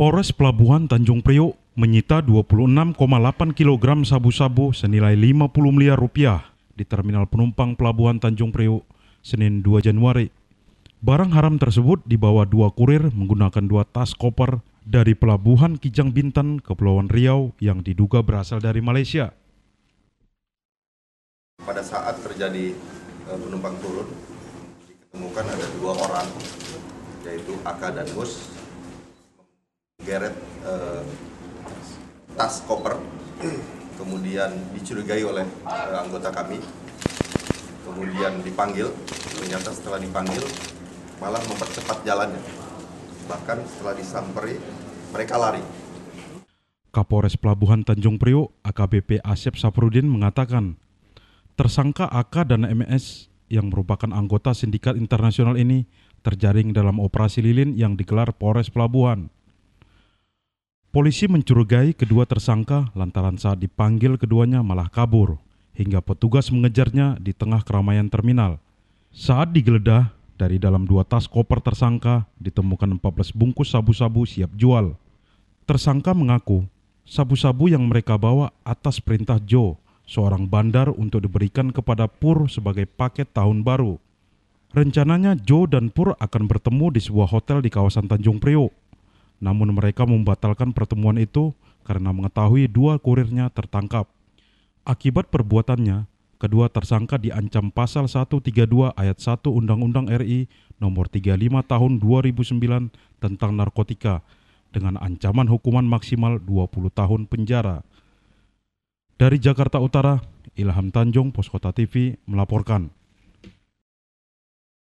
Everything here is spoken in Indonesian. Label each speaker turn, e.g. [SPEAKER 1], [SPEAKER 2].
[SPEAKER 1] Polres Pelabuhan Tanjung Priok menyita 26,8 kg sabu-sabu senilai 50 miliar rupiah di terminal penumpang Pelabuhan Tanjung Priok Senin 2 Januari. Barang haram tersebut dibawa dua kurir menggunakan dua tas koper dari pelabuhan Kijang Bintan, Kepulauan Riau yang diduga berasal dari Malaysia.
[SPEAKER 2] Pada saat terjadi e, penumpang turun, ditemukan ada dua orang, yaitu Aka dan Gus, geret uh, eh, tas koper kemudian dicurigai oleh uh, anggota kami kemudian dipanggil ternyata setelah dipanggil malah mempercepat jalannya bahkan setelah disamperi mereka lari
[SPEAKER 1] Kapolres Pelabuhan Tanjung Priok AKBP Asep Saprudin mengatakan tersangka AK dan MS yang merupakan anggota sindikat internasional ini terjaring dalam operasi lilin yang digelar Polres Pelabuhan Polisi mencurigai kedua tersangka lantaran saat dipanggil keduanya malah kabur, hingga petugas mengejarnya di tengah keramaian terminal. Saat digeledah, dari dalam dua tas koper tersangka ditemukan 14 bungkus sabu-sabu siap jual. Tersangka mengaku, sabu-sabu yang mereka bawa atas perintah Joe, seorang bandar untuk diberikan kepada Pur sebagai paket tahun baru. Rencananya Joe dan Pur akan bertemu di sebuah hotel di kawasan Tanjung Priok namun mereka membatalkan pertemuan itu karena mengetahui dua kurirnya tertangkap. Akibat perbuatannya, kedua tersangka diancam pasal 132 ayat 1 Undang-Undang RI nomor 35 tahun 2009 tentang narkotika dengan ancaman hukuman maksimal 20 tahun penjara. Dari Jakarta Utara, Ilham Tanjung, Poskota TV melaporkan.